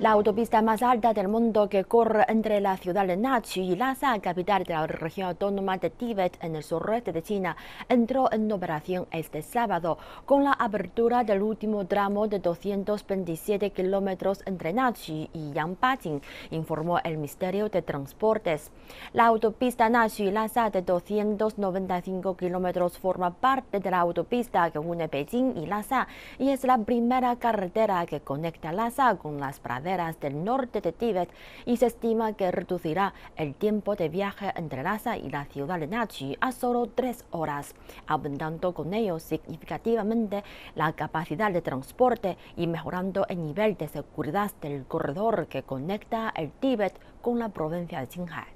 La autopista más alta del mundo que corre entre la ciudad de Naxi y Lhasa, capital de la región autónoma de Tíbet en el sureste de China, entró en operación este sábado con la apertura del último tramo de 227 kilómetros entre Naxi y Yangpatin, informó el Ministerio de Transportes. La autopista naxi y Lhasa de 295 kilómetros forma parte de la autopista que une Beijing y Lhasa y es la primera carretera que conecta Lhasa con las Praderas del norte de Tíbet y se estima que reducirá el tiempo de viaje entre Lhasa y la ciudad de Nachi a solo tres horas, aumentando con ello significativamente la capacidad de transporte y mejorando el nivel de seguridad del corredor que conecta el Tíbet con la provincia de Qinghai.